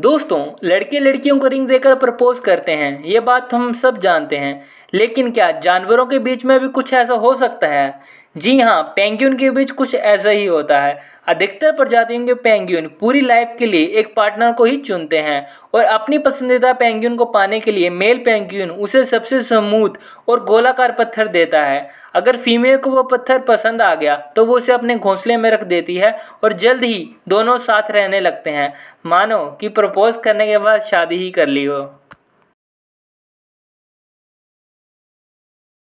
दोस्तों लड़के लड़कियों को रिंग देकर प्रपोज करते हैं ये बात हम सब जानते हैं लेकिन क्या जानवरों के बीच में भी कुछ ऐसा हो सकता है जी हाँ पेंग्यून के बीच कुछ ऐसा ही होता है अधिकतर प्रजातियों के पेंग्यून पूरी लाइफ के लिए एक पार्टनर को ही चुनते हैं और अपनी पसंदीदा पेंग्यून को पाने के लिए मेल पेंग्यून उसे सबसे समूथ और गोलाकार पत्थर देता है अगर फीमेल को वह पत्थर पसंद आ गया तो वो उसे अपने घोंसले में रख देती है और जल्द ही दोनों साथ रहने लगते हैं मानो कि प्र... प्रपोज करने के बाद शादी ही कर ली हो